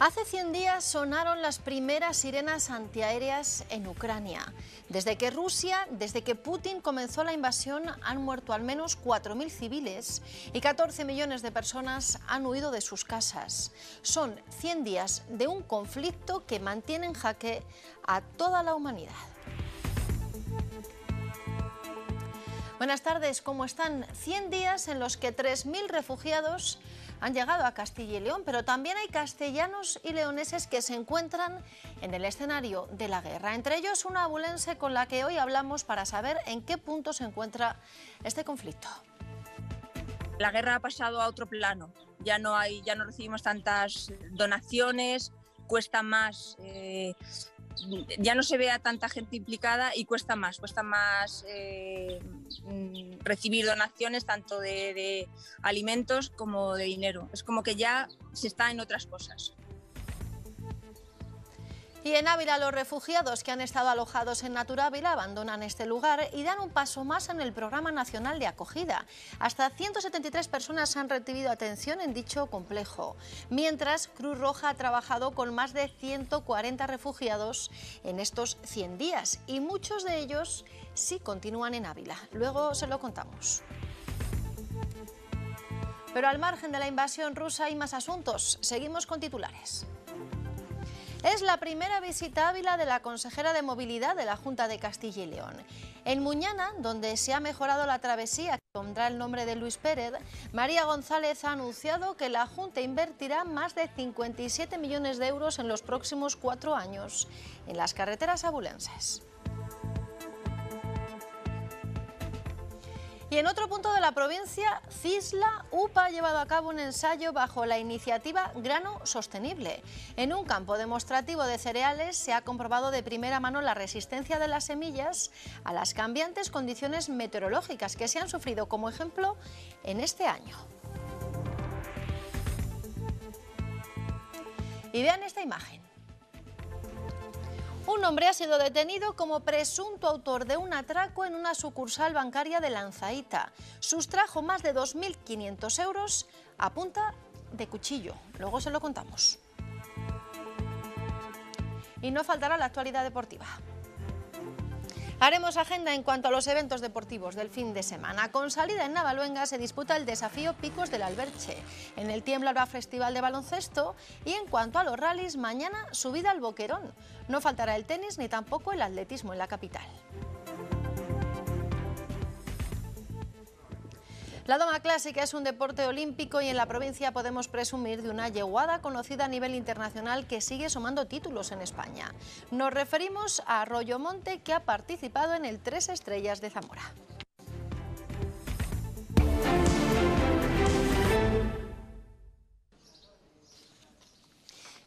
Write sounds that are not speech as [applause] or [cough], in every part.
Hace 100 días sonaron las primeras sirenas antiaéreas en Ucrania. Desde que Rusia, desde que Putin comenzó la invasión, han muerto al menos 4.000 civiles y 14 millones de personas han huido de sus casas. Son 100 días de un conflicto que mantiene en jaque a toda la humanidad. Buenas tardes, ¿cómo están? 100 días en los que 3.000 refugiados han llegado a Castilla y León, pero también hay castellanos y leoneses que se encuentran en el escenario de la guerra. Entre ellos una abulense con la que hoy hablamos para saber en qué punto se encuentra este conflicto. La guerra ha pasado a otro plano. Ya no hay, ya no recibimos tantas donaciones, cuesta más eh, ya no se ve a tanta gente implicada y cuesta más, cuesta más eh, mm, recibir donaciones tanto de alimentos como de dinero. Es como que ya se está en otras cosas. Y en Ávila los refugiados que han estado alojados en Naturávila abandonan este lugar y dan un paso más en el Programa Nacional de Acogida. Hasta 173 personas han recibido atención en dicho complejo, mientras Cruz Roja ha trabajado con más de 140 refugiados en estos 100 días y muchos de ellos sí continúan en Ávila. Luego se lo contamos. Pero al margen de la invasión rusa hay más asuntos. Seguimos con titulares. Es la primera visita Ávila de la consejera de Movilidad de la Junta de Castilla y León. En Muñana, donde se ha mejorado la travesía que pondrá el nombre de Luis Pérez, María González ha anunciado que la Junta invertirá más de 57 millones de euros en los próximos cuatro años en las carreteras abulenses. Y en otro punto de la provincia, Cisla UPA ha llevado a cabo un ensayo bajo la iniciativa Grano Sostenible. En un campo demostrativo de cereales se ha comprobado de primera mano la resistencia de las semillas a las cambiantes condiciones meteorológicas que se han sufrido como ejemplo en este año. Y vean esta imagen. Un hombre ha sido detenido como presunto autor de un atraco en una sucursal bancaria de Lanzaita. Sustrajo más de 2.500 euros a punta de cuchillo. Luego se lo contamos. Y no faltará la actualidad deportiva. Haremos agenda en cuanto a los eventos deportivos del fin de semana. Con salida en Navaluenga se disputa el desafío Picos del Alberche. En el Tiembla festival de baloncesto y en cuanto a los rallies, mañana subida al Boquerón. No faltará el tenis ni tampoco el atletismo en la capital. La doma clásica es un deporte olímpico y en la provincia podemos presumir de una yeguada conocida a nivel internacional que sigue sumando títulos en España. Nos referimos a Arroyo Monte que ha participado en el Tres Estrellas de Zamora.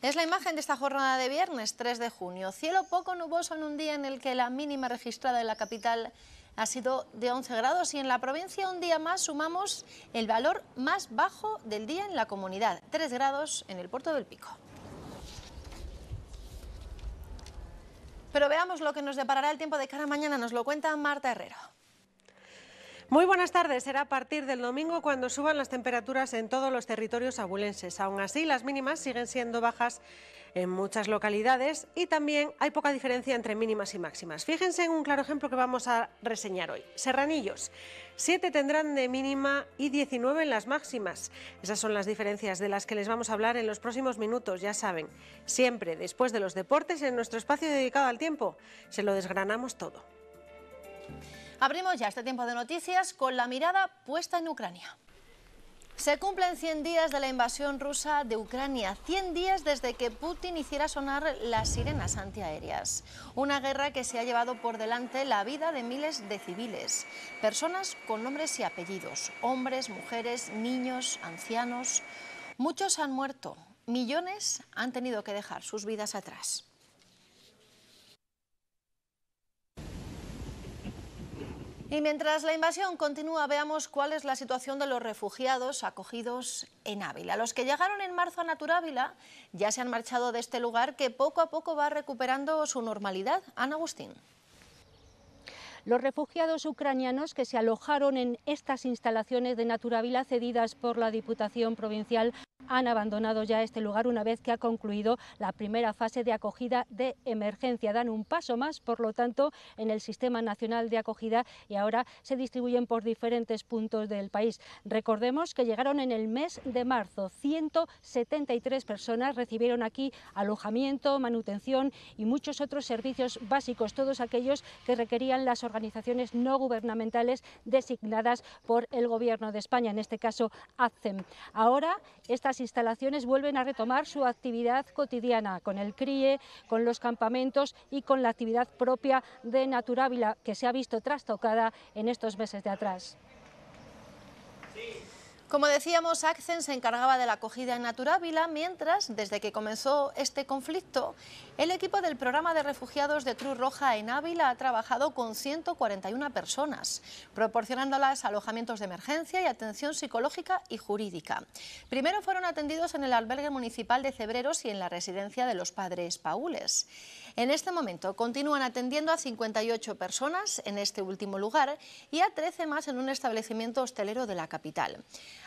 Es la imagen de esta jornada de viernes 3 de junio. Cielo poco nuboso en un día en el que la mínima registrada en la capital ha sido de 11 grados y en la provincia un día más sumamos el valor más bajo del día en la comunidad, 3 grados en el puerto del Pico. Pero veamos lo que nos deparará el tiempo de cara mañana, nos lo cuenta Marta Herrero. Muy buenas tardes. Será a partir del domingo cuando suban las temperaturas en todos los territorios abulenses. Aún así, las mínimas siguen siendo bajas en muchas localidades y también hay poca diferencia entre mínimas y máximas. Fíjense en un claro ejemplo que vamos a reseñar hoy. Serranillos. 7 tendrán de mínima y 19 en las máximas. Esas son las diferencias de las que les vamos a hablar en los próximos minutos, ya saben. Siempre después de los deportes en nuestro espacio dedicado al tiempo. Se lo desgranamos todo. Abrimos ya este tiempo de noticias con la mirada puesta en Ucrania. Se cumplen 100 días de la invasión rusa de Ucrania, 100 días desde que Putin hiciera sonar las sirenas antiaéreas. Una guerra que se ha llevado por delante la vida de miles de civiles, personas con nombres y apellidos, hombres, mujeres, niños, ancianos. Muchos han muerto, millones han tenido que dejar sus vidas atrás. Y mientras la invasión continúa, veamos cuál es la situación de los refugiados acogidos en Ávila. Los que llegaron en marzo a Naturávila ya se han marchado de este lugar que poco a poco va recuperando su normalidad. Ana Agustín. Los refugiados ucranianos que se alojaron en estas instalaciones de Naturávila cedidas por la Diputación Provincial han abandonado ya este lugar una vez que ha concluido la primera fase de acogida de emergencia. Dan un paso más, por lo tanto, en el Sistema Nacional de Acogida y ahora se distribuyen por diferentes puntos del país. Recordemos que llegaron en el mes de marzo. 173 personas recibieron aquí alojamiento, manutención y muchos otros servicios básicos, todos aquellos que requerían las organizaciones no gubernamentales designadas por el Gobierno de España, en este caso ACEM. Ahora, estas instalaciones vuelven a retomar su actividad cotidiana con el críe, con los campamentos y con la actividad propia de Naturávila que se ha visto trastocada en estos meses de atrás. Como decíamos, ACCEN se encargaba de la acogida en Naturávila, mientras, desde que comenzó este conflicto, el equipo del programa de refugiados de Cruz Roja en Ávila ha trabajado con 141 personas, proporcionándolas alojamientos de emergencia y atención psicológica y jurídica. Primero fueron atendidos en el albergue municipal de Cebreros y en la residencia de los padres paules. En este momento continúan atendiendo a 58 personas en este último lugar y a 13 más en un establecimiento hostelero de la capital.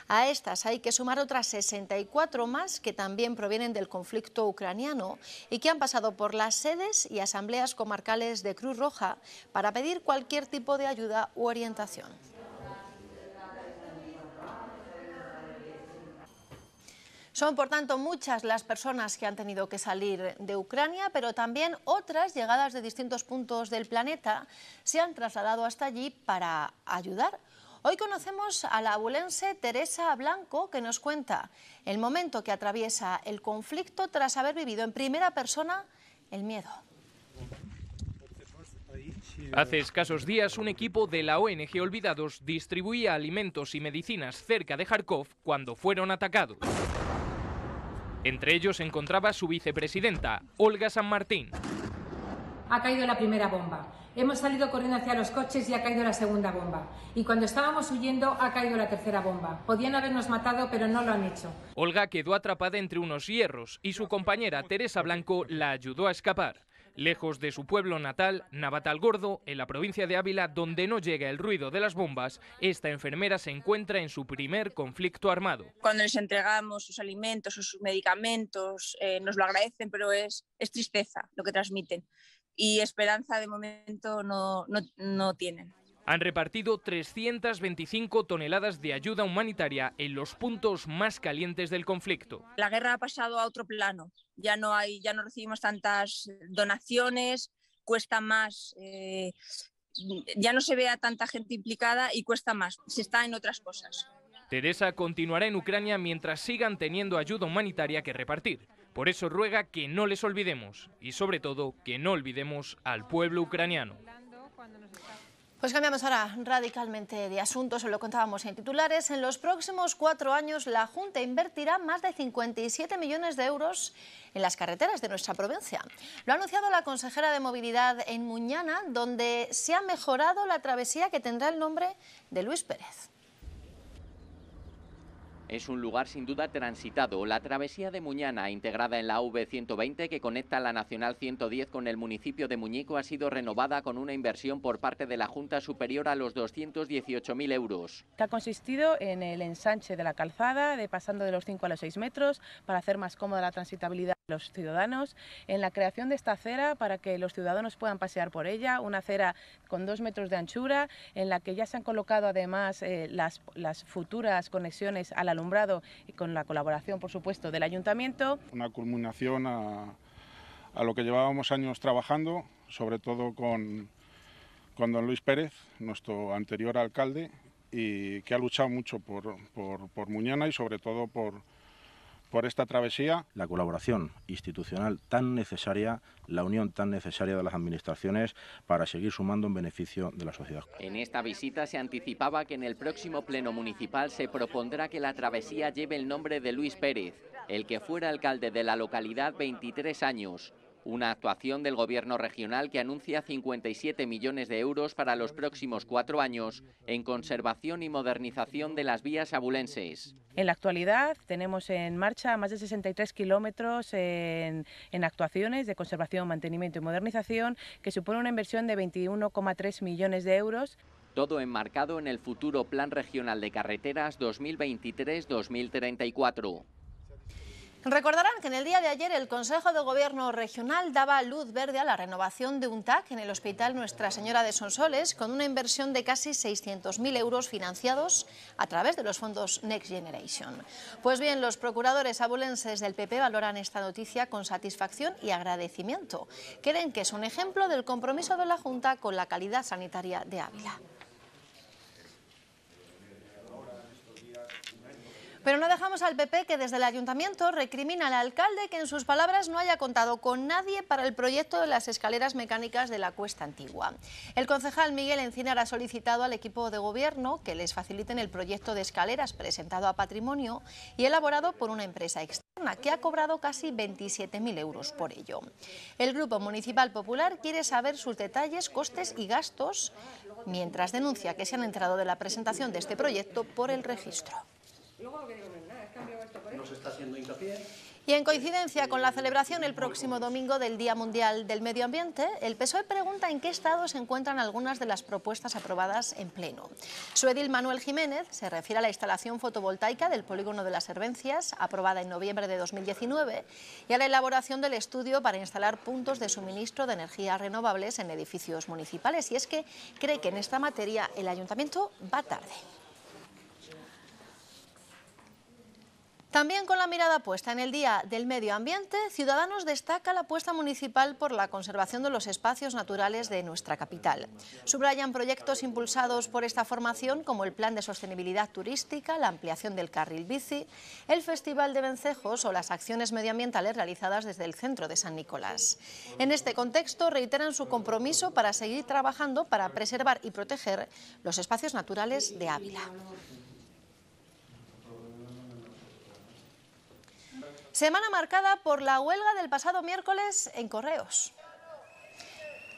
A estas hay que sumar otras 64 más que también provienen del conflicto ucraniano y que han pasado por las sedes y asambleas comarcales de Cruz Roja para pedir cualquier tipo de ayuda u orientación. Son, por tanto, muchas las personas que han tenido que salir de Ucrania, pero también otras llegadas de distintos puntos del planeta se han trasladado hasta allí para ayudar Hoy conocemos a la abulense Teresa Blanco que nos cuenta el momento que atraviesa el conflicto tras haber vivido en primera persona el miedo. Hace escasos días, un equipo de la ONG Olvidados distribuía alimentos y medicinas cerca de Kharkov cuando fueron atacados. Entre ellos se encontraba su vicepresidenta, Olga San Martín. Ha caído la primera bomba. Hemos salido corriendo hacia los coches y ha caído la segunda bomba. Y cuando estábamos huyendo ha caído la tercera bomba. Podían habernos matado, pero no lo han hecho. Olga quedó atrapada entre unos hierros y su compañera Teresa Blanco la ayudó a escapar. Lejos de su pueblo natal, Navatal Gordo, en la provincia de Ávila, donde no llega el ruido de las bombas, esta enfermera se encuentra en su primer conflicto armado. Cuando les entregamos sus alimentos o sus medicamentos, eh, nos lo agradecen, pero es tristeza lo que transmiten y esperanza de momento no, no, no tienen. Han repartido 325 toneladas de ayuda humanitaria en los puntos más calientes del conflicto. La guerra ha pasado a otro plano. Ya no hay, ya no recibimos tantas donaciones, cuesta más, eh, ya no se ve a tanta gente implicada y cuesta más. Se está en otras cosas. Teresa continuará en Ucrania mientras sigan teniendo ayuda humanitaria que repartir. Por eso ruega que no les olvidemos y sobre todo que no olvidemos al pueblo ucraniano. Pues cambiamos ahora radicalmente de asunto, se lo contábamos en titulares. En los próximos cuatro años la Junta invertirá más de 57 millones de euros en las carreteras de nuestra provincia. Lo ha anunciado la consejera de Movilidad en Muñana, donde se ha mejorado la travesía que tendrá el nombre de Luis Pérez. Es un lugar sin duda transitado. La travesía de Muñana, integrada en la V120 que conecta la Nacional 110 con el municipio de Muñeco, ha sido renovada con una inversión por parte de la Junta superior a los 218.000 euros. Que ha consistido en el ensanche de la calzada, de pasando de los 5 a los 6 metros, para hacer más cómoda la transitabilidad los ciudadanos en la creación de esta acera para que los ciudadanos puedan pasear por ella, una acera con dos metros de anchura en la que ya se han colocado además eh, las, futuras conexiones al alumbrado y con la colaboración por supuesto del ayuntamiento. Una culminación a, lo que llevábamos años trabajando, sobre todo con, con don Luis Pérez, nuestro anterior alcalde, y que ha luchado mucho por Muñana y sobre todo por por esta travesía. La colaboración institucional tan necesaria, la unión tan necesaria de las administraciones para seguir sumando en beneficio de la sociedad. En esta visita se anticipaba que en el próximo pleno municipal se propondrá que la travesía lleve el nombre de Luis Pérez, el que fuera alcalde de la localidad 23 años una actuación del Gobierno regional que anuncia 57 millones de euros para los próximos cuatro años en conservación y modernización de las vías abulenses. En la actualidad tenemos en marcha más de 63 kilómetros en, actuaciones de conservación, mantenimiento y modernización, que supone una inversión de 21,3 millones de euros. Todo enmarcado en el futuro Plan Regional de Carreteras 2023-2034. Recordarán que en el día de ayer el Consejo de Gobierno Regional daba luz verde a la renovación de un TAC en el Hospital Nuestra Señora de Sonsoles con una inversión de casi 600.000 euros financiados a través de los fondos Next Generation. Pues bien, los procuradores abulenses del PP valoran esta noticia con satisfacción y agradecimiento. Creen que es un ejemplo del compromiso de la Junta con la calidad sanitaria de Ávila. Pero no dejamos al PP que desde el ayuntamiento recrimina al alcalde que en sus palabras no haya contado con nadie para el proyecto de las escaleras mecánicas de la Cuesta Antigua. El concejal Miguel Encinar ha solicitado al equipo de gobierno que les faciliten el proyecto de escaleras presentado a patrimonio y elaborado por una empresa externa que ha cobrado casi 27.000 euros por ello. El Grupo Municipal Popular quiere saber sus detalles, costes y gastos, mientras denuncia que se han entrado de la presentación de este proyecto por el registro. Y en coincidencia con la celebración el próximo domingo del Día Mundial del Medio Ambiente, el PSOE pregunta en qué estado se encuentran algunas de las propuestas aprobadas en pleno. Su edil Manuel Jiménez se refiere a la instalación fotovoltaica del polígono de las hervencias, aprobada en noviembre de 2019, y a la elaboración del estudio para instalar puntos de suministro de energías renovables en edificios municipales. Y es que cree que en esta materia el ayuntamiento va tarde. También con la mirada puesta en el Día del Medio Ambiente, Ciudadanos destaca la apuesta municipal por la conservación de los espacios naturales de nuestra capital. Subrayan proyectos impulsados por esta formación como el Plan de Sostenibilidad Turística, la ampliación del carril bici, el Festival de Vencejos o las acciones medioambientales realizadas desde el centro de San Nicolás. En este contexto reiteran su compromiso para seguir trabajando para preservar y proteger los espacios naturales de Ávila. Semana marcada por la huelga del pasado miércoles en Correos.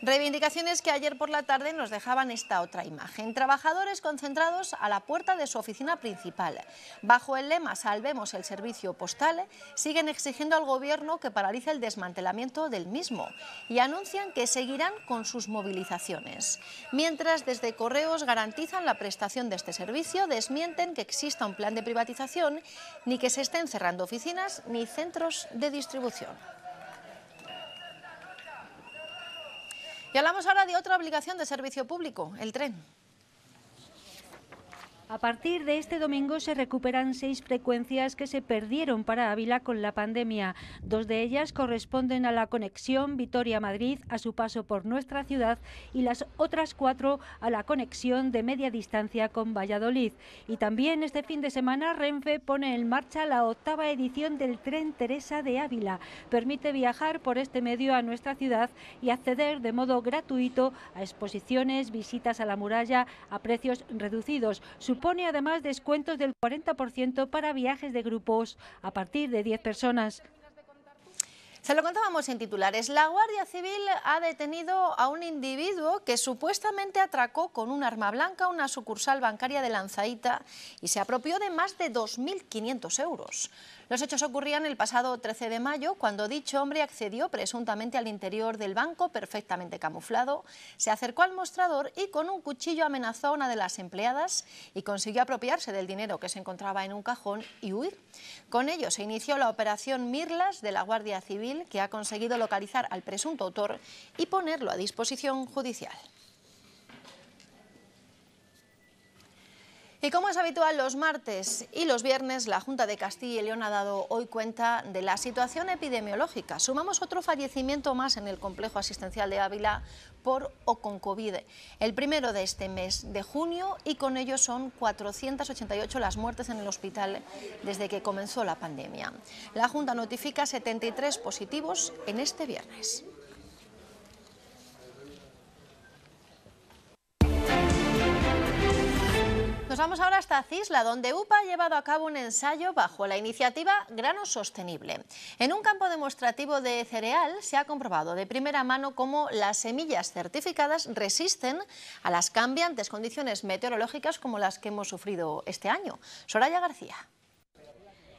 Reivindicaciones que ayer por la tarde nos dejaban esta otra imagen. Trabajadores concentrados a la puerta de su oficina principal. Bajo el lema Salvemos el servicio postal, siguen exigiendo al gobierno que paralice el desmantelamiento del mismo y anuncian que seguirán con sus movilizaciones. Mientras desde Correos garantizan la prestación de este servicio, desmienten que exista un plan de privatización ni que se estén cerrando oficinas ni centros de distribución. Y hablamos ahora de otra obligación de servicio público, el tren. A partir de este domingo se recuperan seis frecuencias que se perdieron para Ávila con la pandemia. Dos de ellas corresponden a la conexión Vitoria-Madrid a su paso por nuestra ciudad y las otras cuatro a la conexión de media distancia con Valladolid. Y también este fin de semana Renfe pone en marcha la octava edición del tren Teresa de Ávila. Permite viajar por este medio a nuestra ciudad y acceder de modo gratuito a exposiciones, visitas a la muralla a precios reducidos. Pone además descuentos del 40% para viajes de grupos a partir de 10 personas. Se lo contábamos en titulares. La Guardia Civil ha detenido a un individuo que supuestamente atracó con un arma blanca una sucursal bancaria de Lanzaíta y se apropió de más de 2.500 euros. Los hechos ocurrían el pasado 13 de mayo, cuando dicho hombre accedió presuntamente al interior del banco, perfectamente camuflado, se acercó al mostrador y con un cuchillo amenazó a una de las empleadas y consiguió apropiarse del dinero que se encontraba en un cajón y huir. Con ello se inició la operación Mirlas de la Guardia Civil, que ha conseguido localizar al presunto autor y ponerlo a disposición judicial. Y como es habitual los martes y los viernes, la Junta de Castilla y León ha dado hoy cuenta de la situación epidemiológica. Sumamos otro fallecimiento más en el complejo asistencial de Ávila por o con COVID. El primero de este mes de junio y con ello son 488 las muertes en el hospital desde que comenzó la pandemia. La Junta notifica 73 positivos en este viernes. vamos ahora hasta Cisla, donde UPA ha llevado a cabo un ensayo bajo la iniciativa Grano Sostenible. En un campo demostrativo de cereal se ha comprobado de primera mano cómo las semillas certificadas resisten a las cambiantes condiciones meteorológicas como las que hemos sufrido este año. Soraya García.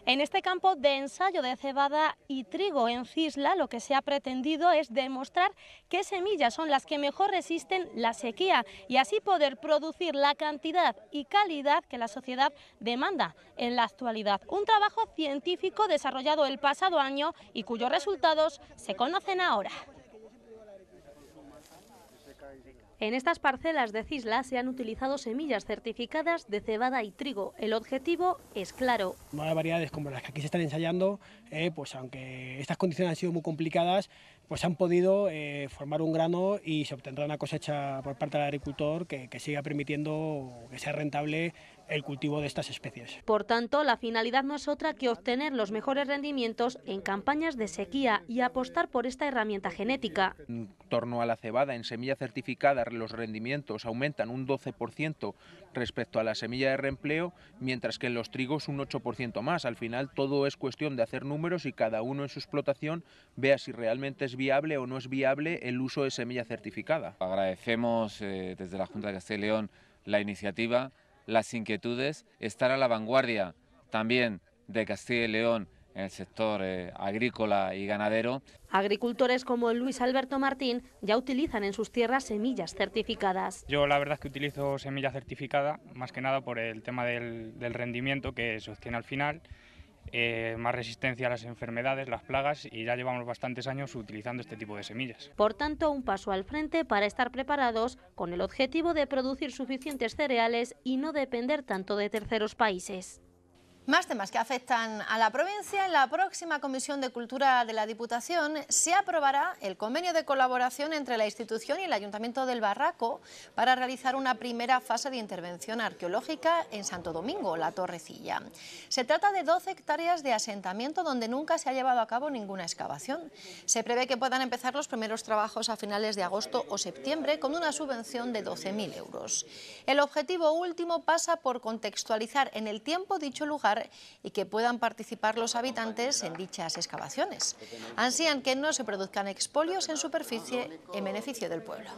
En este campo de ensayo de cebada y trigo en Cisla, lo que se ha pretendido es demostrar qué semillas son las que mejor resisten la sequía y así poder producir la cantidad y calidad que la sociedad demanda en la actualidad. Un trabajo científico desarrollado el pasado año y cuyos resultados se conocen ahora. En estas parcelas de Cisla se han utilizado semillas certificadas de cebada y trigo. El objetivo es claro. Nuevas variedades como las que aquí se están ensayando, eh, pues aunque estas condiciones han sido muy complicadas, pues han podido eh, formar un grano y se obtendrá una cosecha por parte del agricultor que, que siga permitiendo que sea rentable el cultivo de estas especies. Por tanto, la finalidad no es otra que obtener los mejores rendimientos en campañas de sequía y apostar por esta herramienta genética. En torno a la cebada, en semilla certificada, los rendimientos aumentan un 12% respecto a la semilla de reempleo, mientras que en los trigos un 8% más. Al final, todo es cuestión de hacer números y cada uno en su explotación vea si realmente es viable o no es viable el uso de semilla certificada. Agradecemos eh, desde la Junta de Castilla y León la iniciativa las inquietudes, estar a la vanguardia también de Castilla y León en el sector eh, agrícola y ganadero. Agricultores como Luis Alberto Martín ya utilizan en sus tierras semillas certificadas. Yo la verdad es que utilizo semilla certificada, más que nada por el tema del, rendimiento que sostiene al final eh, más resistencia a las enfermedades, las plagas y ya llevamos bastantes años utilizando este tipo de semillas. Por tanto, un paso al frente para estar preparados con el objetivo de producir suficientes cereales y no depender tanto de terceros países. Más temas que afectan a la provincia. En la próxima Comisión de Cultura de la Diputación se aprobará el convenio de colaboración entre la institución y el Ayuntamiento del Barraco para realizar una primera fase de intervención arqueológica en Santo Domingo, la Torrecilla. Se trata de 12 hectáreas de asentamiento donde nunca se ha llevado a cabo ninguna excavación. Se prevé que puedan empezar los primeros trabajos a finales de agosto o septiembre con una subvención de 12.000 euros. El objetivo último pasa por contextualizar en el tiempo dicho lugar y que puedan participar los habitantes en dichas excavaciones, ansían que no se produzcan expolios en superficie en beneficio del pueblo.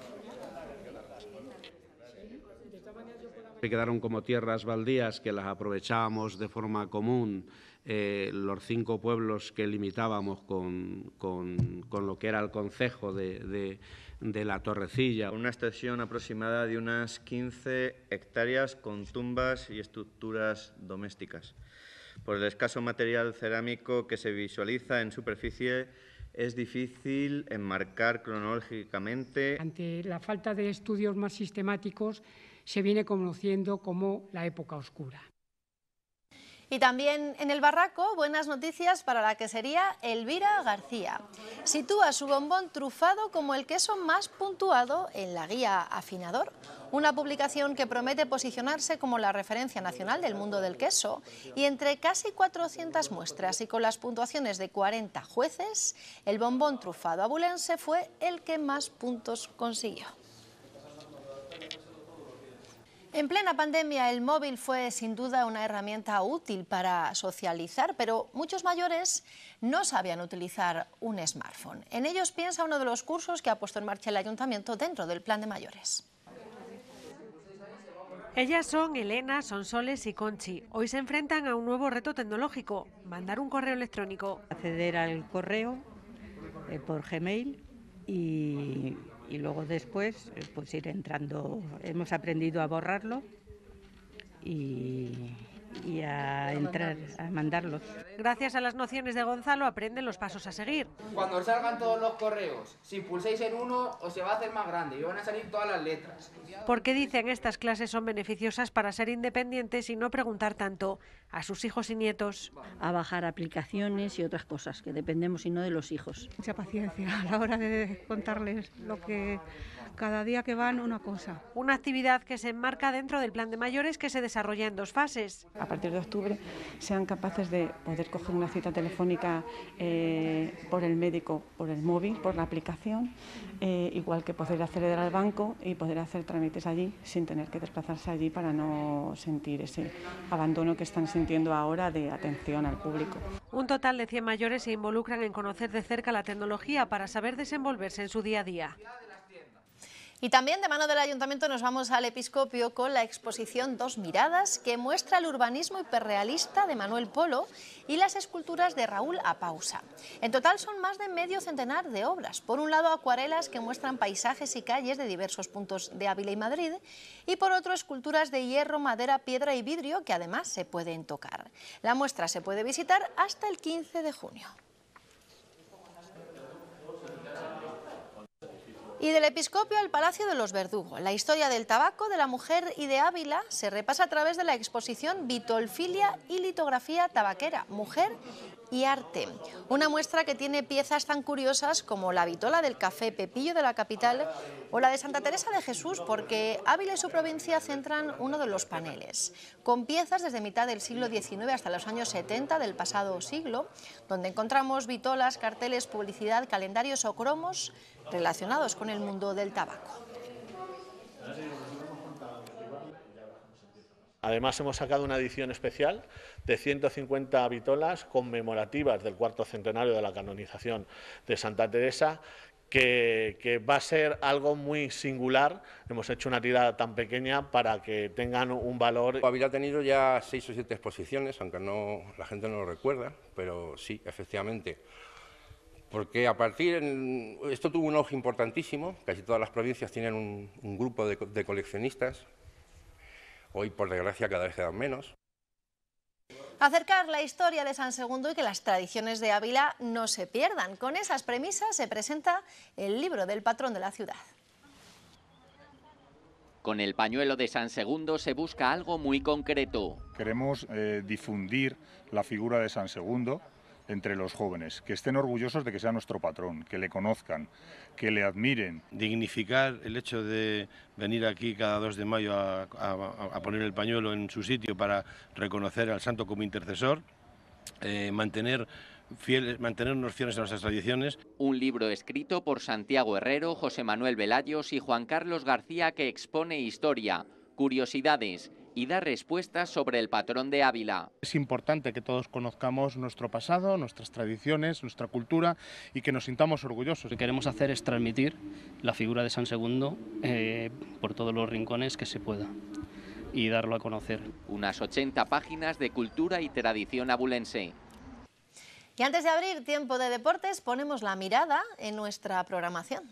Se quedaron como tierras baldías que las aprovechábamos de forma común eh, los cinco pueblos que limitábamos con, lo que era el concejo de, de, la Torrecilla. Una extensión aproximada de unas 15 hectáreas con tumbas y estructuras domésticas. Por el escaso material cerámico que se visualiza en superficie, es difícil enmarcar cronológicamente. Ante la falta de estudios más sistemáticos, se viene conociendo como la época oscura. Y también en el barraco, buenas noticias para la que sería Elvira García. Sitúa su bombón trufado como el queso más puntuado en la guía Afinador, una publicación que promete posicionarse como la referencia nacional del mundo del queso y entre casi 400 muestras y con las puntuaciones de 40 jueces, el bombón trufado abulense fue el que más puntos consiguió. En plena pandemia el móvil fue sin duda una herramienta útil para socializar, pero muchos mayores no sabían utilizar un smartphone. En ellos piensa uno de los cursos que ha puesto en marcha el ayuntamiento dentro del plan de mayores. Ellas son Elena, Sonsoles y Conchi. Hoy se enfrentan a un nuevo reto tecnológico, mandar un correo electrónico. Acceder al correo eh, por Gmail y y luego después eh, pues ir entrando, hemos aprendido a borrarlo y, y a entrar, a mandarlos. Gracias a las nociones de Gonzalo aprenden los pasos a seguir. Cuando os salgan todos los correos, si pulséis en uno os se va a hacer más grande y van a salir todas las letras. Porque dicen estas clases son beneficiosas para ser independientes y no preguntar tanto a sus hijos y nietos. A bajar aplicaciones y otras cosas que dependemos y no de los hijos. Mucha paciencia a la hora de contarles lo que cada día que van una cosa. Una actividad que se enmarca dentro del plan de mayores que se desarrolla en dos fases. A partir de octubre sean capaces de poder coger una cita telefónica eh, por el médico, por el móvil, por la aplicación, eh, igual que poder acceder al banco y poder hacer trámites allí sin tener que desplazarse allí para no sentir ese abandono que están sintiendo ahora de atención al público. Un total de 100 mayores se involucran en conocer de cerca la tecnología para saber desenvolverse en su día a día. Y también de mano del ayuntamiento nos vamos al episcopio con la exposición Dos miradas que muestra el urbanismo hiperrealista de Manuel Polo y las esculturas de Raúl Apausa. En total son más de medio centenar de obras. Por un lado acuarelas que muestran paisajes y calles de diversos puntos de Ávila y Madrid y por otro esculturas de hierro, madera, piedra y vidrio que además se pueden tocar. La muestra se puede visitar hasta el 15 de junio. Y del episcopio al Palacio de los Verdugos... La historia del tabaco, de la mujer y de Ávila se repasa a través de la exposición Vitolfilia y litografía tabaquera, mujer y arte. Una muestra que tiene piezas tan curiosas como la vitola del café Pepillo de la capital o la de Santa Teresa de Jesús, porque Ávila y su provincia centran uno de los paneles, con piezas desde mitad del siglo XIX hasta los años 70 del pasado siglo, donde encontramos vitolas, carteles, publicidad, calendarios o cromos relacionados con el mundo del tabaco. Además, hemos sacado una edición especial de 150 vitolas conmemorativas del cuarto centenario de la canonización de Santa Teresa, que, va a ser algo muy singular. Hemos hecho una tirada tan pequeña para que tengan un valor. Pues había tenido ya seis o siete exposiciones, aunque no, la gente no lo recuerda, pero sí, efectivamente. Porque a partir, esto tuvo un ojo importantísimo, casi todas las provincias tienen un, grupo de coleccionistas Hoy, por desgracia, cada vez quedan menos. Acercar la historia de San Segundo y que las tradiciones de Ávila no se pierdan. Con esas premisas se presenta el libro del patrón de la ciudad. Con el pañuelo de San Segundo se busca algo muy concreto. Queremos eh, difundir la figura de San Segundo, entre los jóvenes, que estén orgullosos de que sea nuestro patrón, que le conozcan, que le admiren. Dignificar el hecho de venir aquí cada 2 de mayo a, poner el pañuelo en su sitio para reconocer al santo como intercesor, eh, mantener Fieles, mantenernos fieles a nuestras tradiciones. Un libro escrito por Santiago Herrero, José Manuel Velayos y Juan Carlos García que expone historia, curiosidades, y dar respuestas sobre el patrón de Ávila. Es importante que todos conozcamos nuestro pasado, nuestras tradiciones, nuestra cultura y que nos sintamos orgullosos. Lo que queremos hacer es transmitir la figura de San Segundo eh, por todos los rincones que se pueda y darlo a conocer. Unas 80 páginas de cultura y tradición abulense. Y antes de abrir tiempo de deportes, ponemos la mirada en nuestra programación.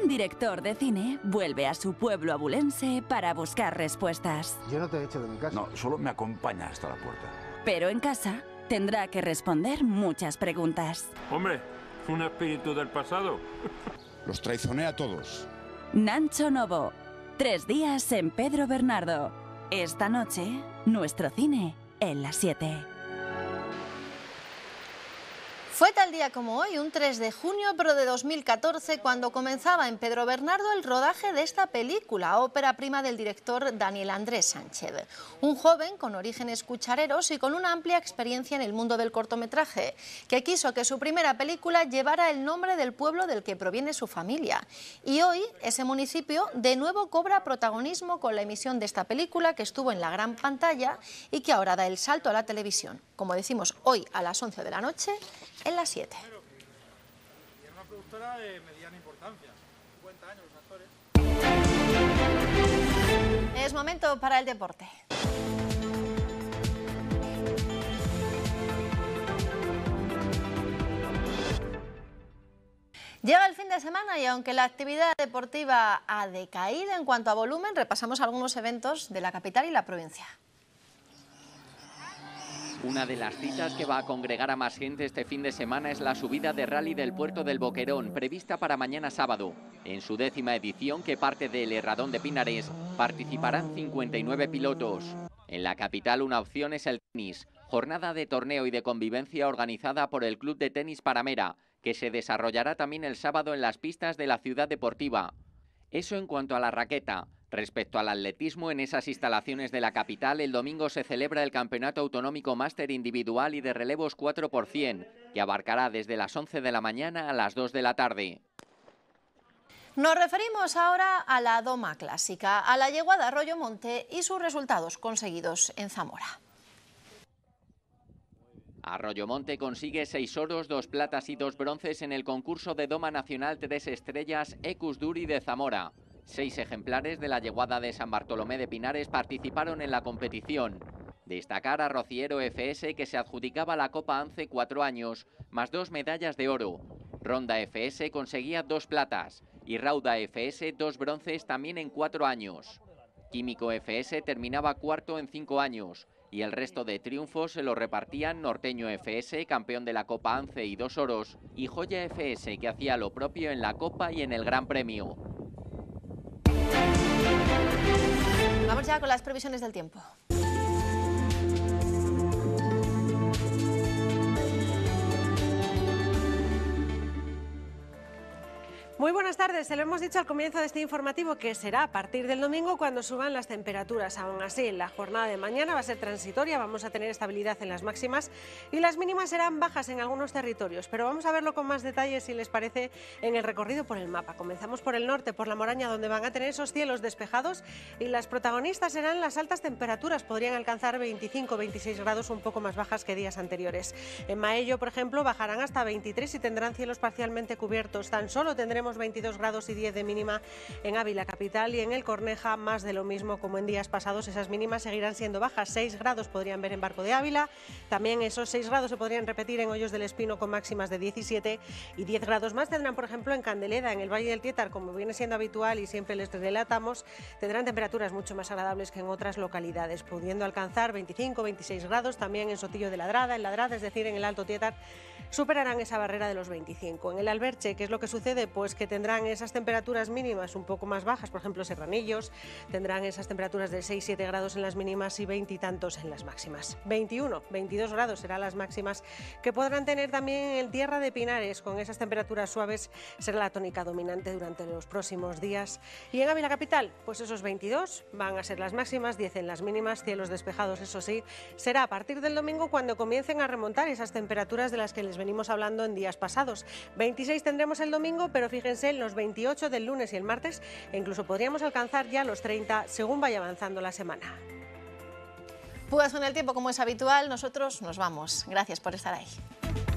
Un director de cine vuelve a su pueblo abulense para buscar respuestas. Yo no te he echado de mi casa. No, solo me acompaña hasta la puerta. Pero en casa tendrá que responder muchas preguntas. Hombre, un espíritu del pasado. [laughs] Los traicioné a todos. Nancho Novo. Tres días en Pedro Bernardo. Esta noche, nuestro cine en las 7. Fue tal día como hoy, un 3 de junio, pero de 2014, cuando comenzaba en Pedro Bernardo el rodaje de esta película, ópera prima del director Daniel Andrés Sánchez. Un joven con orígenes cuchareros y con una amplia experiencia en el mundo del cortometraje, que quiso que su primera película llevara el nombre del pueblo del que proviene su familia. Y hoy, ese municipio de nuevo cobra protagonismo con la emisión de esta película que estuvo en la gran pantalla y que ahora da el salto a la televisión. Como decimos, hoy a las 11 de la noche en las 7. Es momento para el deporte. Llega el fin de semana y aunque la actividad deportiva ha decaído en cuanto a volumen, repasamos algunos eventos de la capital y la provincia. Una de las citas que va a congregar a más gente este fin de semana es la subida de rally del puerto del Boquerón, prevista para mañana sábado. En su décima edición, que parte del Herradón de Pinares, participarán 59 pilotos. En la capital una opción es el tenis, jornada de torneo y de convivencia organizada por el Club de Tenis Paramera, que se desarrollará también el sábado en las pistas de la ciudad deportiva. Eso en cuanto a la raqueta. Respecto al atletismo, en esas instalaciones de la capital, el domingo se celebra el Campeonato Autonómico Máster Individual y de Relevos 4%, que abarcará desde las 11 de la mañana a las 2 de la tarde. Nos referimos ahora a la doma clásica, a la yeguada Arroyo Monte y sus resultados conseguidos en Zamora. Arroyo Monte consigue seis oros, dos platas y dos bronces en el concurso de Doma Nacional tres Estrellas Ecus Duri de Zamora. Seis ejemplares de la yeguada de San Bartolomé de Pinares participaron en la competición. Destacar a Rociero FS que se adjudicaba la Copa ANCE cuatro años, más dos medallas de oro. Ronda FS conseguía dos platas y Rauda FS dos bronces también en cuatro años. Químico FS terminaba cuarto en cinco años y el resto de triunfos se lo repartían Norteño FS, campeón de la Copa ANCE y dos oros, y Joya FS, que hacía lo propio en la Copa y en el Gran Premio. Vamos ya con las previsiones del tiempo. Muy buenas tardes. Se lo hemos dicho al comienzo de este informativo que será a partir del domingo cuando suban las temperaturas. Aún así, la jornada de mañana va a ser transitoria. Vamos a tener estabilidad en las máximas y las mínimas serán bajas en algunos territorios. Pero vamos a verlo con más detalle, si les parece, en el recorrido por el mapa. Comenzamos por el norte, por la Moraña, donde van a tener esos cielos despejados y las protagonistas serán las altas temperaturas. Podrían alcanzar 25-26 grados, un poco más bajas que días anteriores. En Maello, por ejemplo, bajarán hasta 23 y tendrán cielos parcialmente cubiertos. Tan solo tendremos 22 grados y 10 de mínima en Ávila capital y en el Corneja más de lo mismo como en días pasados. Esas mínimas seguirán siendo bajas. 6 grados podrían ver en Barco de Ávila. También esos 6 grados se podrían repetir en Hoyos del Espino con máximas de 17 y 10 grados más tendrán, por ejemplo, en Candeleda, en el Valle del Tietar, como viene siendo habitual y siempre les relatamos, tendrán temperaturas mucho más agradables que en otras localidades, pudiendo alcanzar 25, 26 grados también en Sotillo de Ladrada, en Ladrada, es decir, en el Alto Tietar, superarán esa barrera de los 25. En el Alberche, ¿qué es lo que sucede? Pues que tendrán esas temperaturas mínimas un poco más bajas, por ejemplo Serranillos, tendrán esas temperaturas de 6-7 grados en las mínimas y 20 y tantos en las máximas. 21, 22 grados serán las máximas que podrán tener también en Tierra de Pinares, con esas temperaturas suaves será la tónica dominante durante los próximos días. Y en Ávila Capital, pues esos 22 van a ser las máximas, 10 en las mínimas, cielos despejados, eso sí, será a partir del domingo cuando comiencen a remontar esas temperaturas de las que les venimos hablando en días pasados. 26 tendremos el domingo, pero fíjense en los 28 del lunes y el martes e incluso podríamos alcanzar ya los 30 según vaya avanzando la semana. Pudas con el tiempo como es habitual, nosotros nos vamos. Gracias por estar ahí.